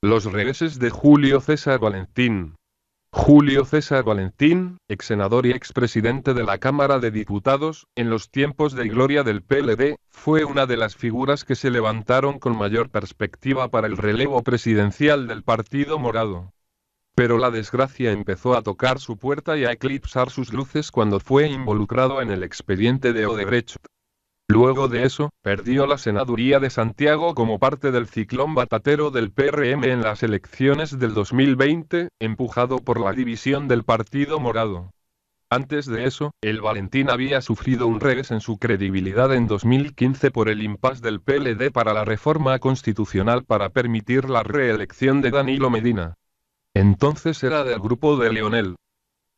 Los reveses de Julio César Valentín. Julio César Valentín, ex senador y expresidente de la Cámara de Diputados, en los tiempos de gloria del PLD, fue una de las figuras que se levantaron con mayor perspectiva para el relevo presidencial del Partido Morado. Pero la desgracia empezó a tocar su puerta y a eclipsar sus luces cuando fue involucrado en el expediente de Odebrecht. Luego de eso, perdió la senaduría de Santiago como parte del ciclón batatero del PRM en las elecciones del 2020, empujado por la división del Partido Morado. Antes de eso, el Valentín había sufrido un revés en su credibilidad en 2015 por el impasse del PLD para la reforma constitucional para permitir la reelección de Danilo Medina. Entonces era del grupo de Leonel,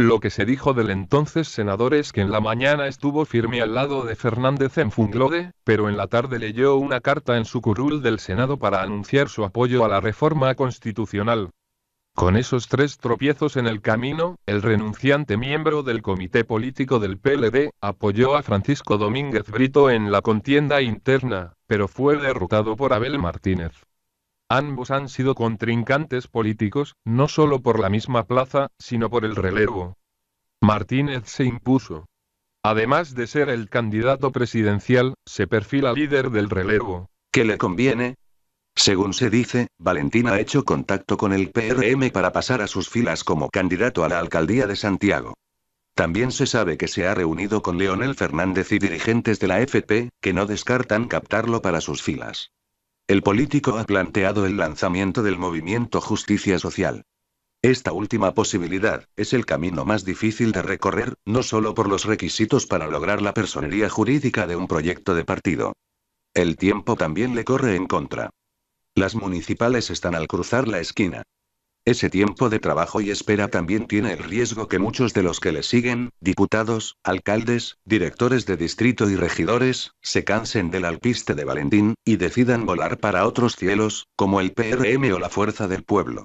lo que se dijo del entonces senador es que en la mañana estuvo firme al lado de Fernández en Funglode, pero en la tarde leyó una carta en su curul del Senado para anunciar su apoyo a la reforma constitucional. Con esos tres tropiezos en el camino, el renunciante miembro del comité político del PLD apoyó a Francisco Domínguez Brito en la contienda interna, pero fue derrotado por Abel Martínez. Ambos han sido contrincantes políticos, no solo por la misma plaza, sino por el relevo. Martínez se impuso. Además de ser el candidato presidencial, se perfila líder del relevo. ¿Qué le conviene? Según se dice, Valentín ha hecho contacto con el PRM para pasar a sus filas como candidato a la alcaldía de Santiago. También se sabe que se ha reunido con Leonel Fernández y dirigentes de la FP, que no descartan captarlo para sus filas. El político ha planteado el lanzamiento del movimiento Justicia Social. Esta última posibilidad, es el camino más difícil de recorrer, no solo por los requisitos para lograr la personería jurídica de un proyecto de partido. El tiempo también le corre en contra. Las municipales están al cruzar la esquina. Ese tiempo de trabajo y espera también tiene el riesgo que muchos de los que le siguen, diputados, alcaldes, directores de distrito y regidores, se cansen del alpiste de Valentín, y decidan volar para otros cielos, como el PRM o la Fuerza del Pueblo.